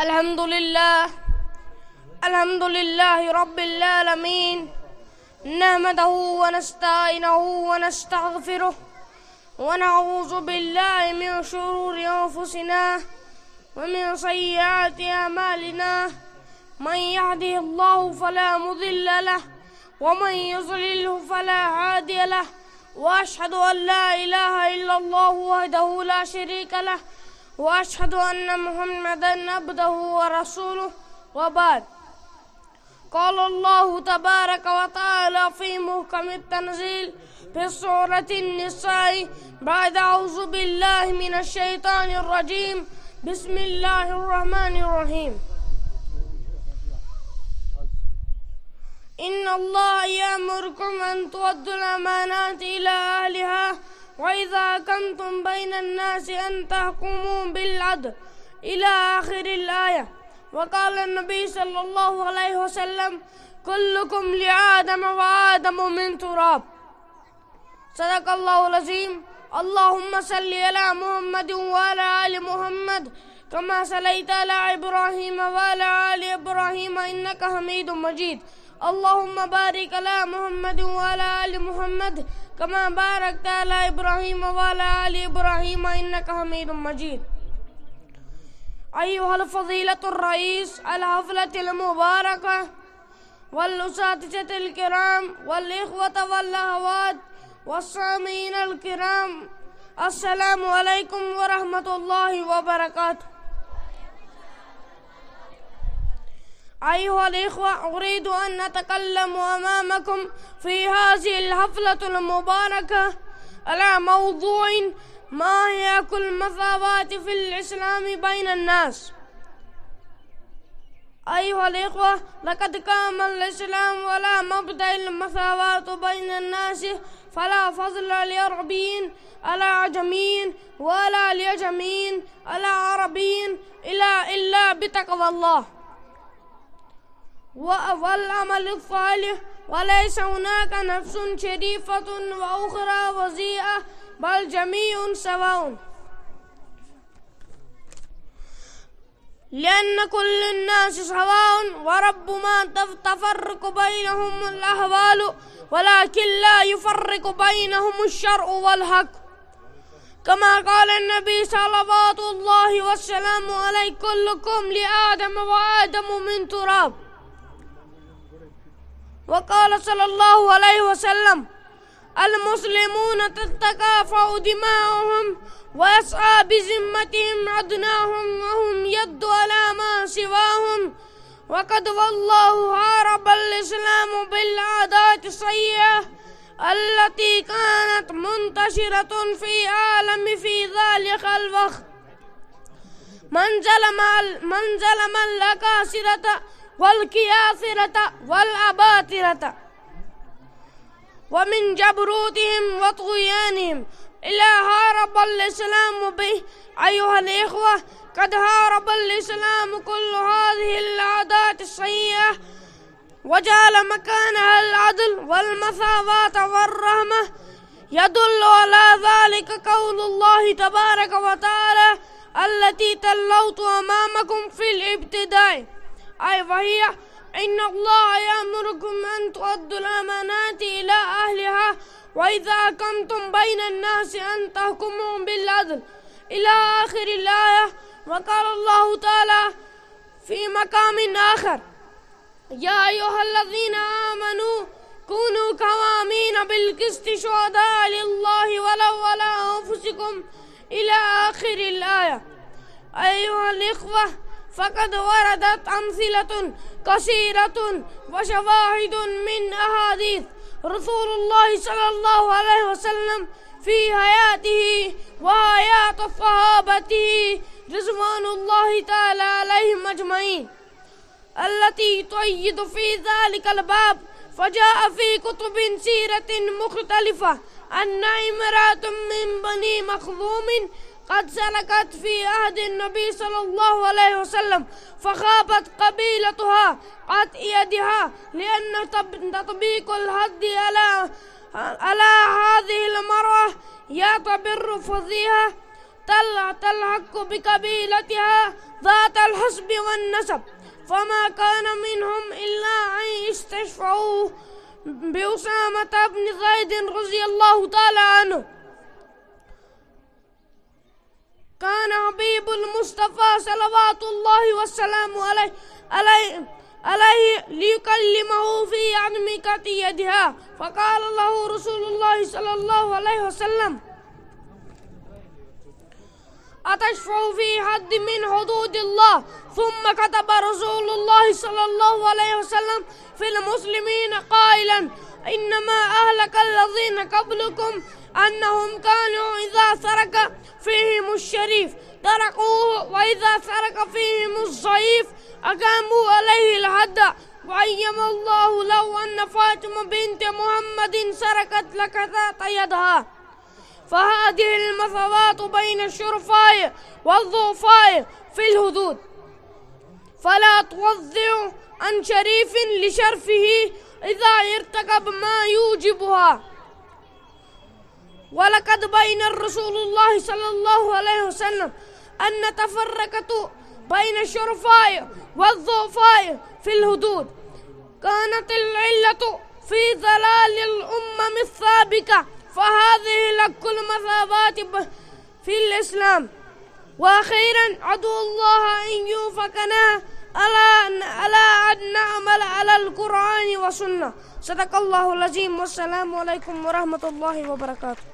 الحمد لله الحمد لله رب العالمين نحمده ونستعينه ونستغفره ونعوذ بالله من شرور أنفسنا ومن سيئات أعمالنا من يهده الله فلا مضل له ومن يضلله فلا هادي له وأشهد أن لا إله إلا الله وحده لا شريك له وأشهد أن محمدا عبده ورسوله وبعد قال الله تبارك وتعالى في محكم التنزيل في سورة النساء بعد أعوذ بالله من الشيطان الرجيم بسم الله الرحمن الرحيم إن الله يأمركم أن تؤدوا الأمانات إلى أهلها وإذا كنتم بين الناس أن تحكموا بالعدل إلى آخر الآية وقال النبي صلى الله عليه وسلم كلكم لآدم وآدم من تراب صدق الله العظيم اللهم صل على محمد وعلى آل محمد كما صليت على إبراهيم وعلى آل إبراهيم إنك حميد مجيد اللهم بارك على محمد وعلى آل محمد کما علی ابراہیم ابراہیم انکا حمید مجید ایوہ الفضیلت الرئیس الحفلت المبارکہ والاساتذة الكرام الكرام والإخوة السلام عليكم ورحمة الله وبركاته أيها الإخوة أريد أن أتكلم أمامكم في هذه الحفلة المباركة على موضوع ما هي كل مثابات في الإسلام بين الناس أيها الإخوة لقد قام الإسلام ولا مبدأ المساواة بين الناس فلا فضل لعربيين على عجميين ولا لعجميين على عربيين إلا إلا بتقوى الله والعمل الصالح وليس هناك نفس شريفة وأخرى وزيئة بل جميع سواء لأن كل الناس سواء وربما تفرق بينهم الأهوال ولكن لا يفرق بينهم الشرع والحق كما قال النبي صلوات الله والسلام عليه كلكم لآدم وآدم من تراب وقال صلى الله عليه وسلم المسلمون تتكافأ دماؤهم ويسعى بذمتهم أدناهم وهم يد على ما سواهم وقد والله حارب الإسلام بالعادات السيئة التي كانت منتشرة في عالم في ذلك الوقت من ظلم من ظلم الأكاسرة والكياثره والأباطرة ومن جبروتهم وطغيانهم إلى هارب الإسلام به أيها الإخوة قد هارب الإسلام كل هذه العادات السيئة وجعل مكانها العدل والمساواة والرحمة يدل على ذلك قول الله تبارك وتعالى التي تلوت أمامكم في الابتداء أي هي إن الله يأمركم أن تؤدوا الأمانات إلى أهلها وإذا أقمتم بين الناس أن تحكموا بالعدل إلى آخر الآية وقال الله تعالى في مقام آخر يا أيها الذين آمنوا كونوا قوامين بالقسط شهداء لله ولو ولا أنفسكم إلى آخر الآية أيها الإخوة فقد وردت أمثلة كثيرة وشواهد من أحاديث رسول الله صلى الله عليه وسلم في حياته وحياة صحابته رضوان الله تعالى عليهم أجمعين التي تؤيد في ذلك الباب فجاء في كتب سيرة مختلفة أن امرأة من بني مخزوم قد سلكت في عهد النبي صلى الله عليه وسلم فخابت قبيلتها قد يدها لأن تطبيق الحد على على هذه المرأة يعتبر فضيها تلحق بقبيلتها ذات الحسب والنسب فما كان منهم إلا أن يستشفعوا بأسامة بن زيد رضي الله تعالى عنه الحبيب المصطفى صلوات الله والسلام عليه عليه عليه ليكلمه في عميقة يدها فقال له رسول الله صلى الله عليه وسلم أتشفع في حد من حدود الله ثم كتب رسول الله صلى الله عليه وسلم في المسلمين قائلا إنما أهلك الذين قبلكم أنهم كانوا إذا سرق فيهم الشريف تركوه وإذا سرق فيهم الضعيف أقاموا عليه الحد وأيم الله لو أن فاطمة بنت محمد سرقت لكذا يدها فهذه المفاوضات بين الشرفاء والضعفاء في الهدود فلا توضع عن شريف لشرفه إذا ارتكب ما يوجبها ولقد بين الرسول الله صلى الله عليه وسلم أن تفرقة بين الشرفاء والضعفاء في الهدود كانت العلة في ضلال الأمم السابقة فهذه لك المثابات مثابات في الإسلام وأخيرا عدو الله أن يوفقنا ألا ألا أن نعمل على القرآن والسنة صدق الله العظيم والسلام عليكم ورحمة الله وبركاته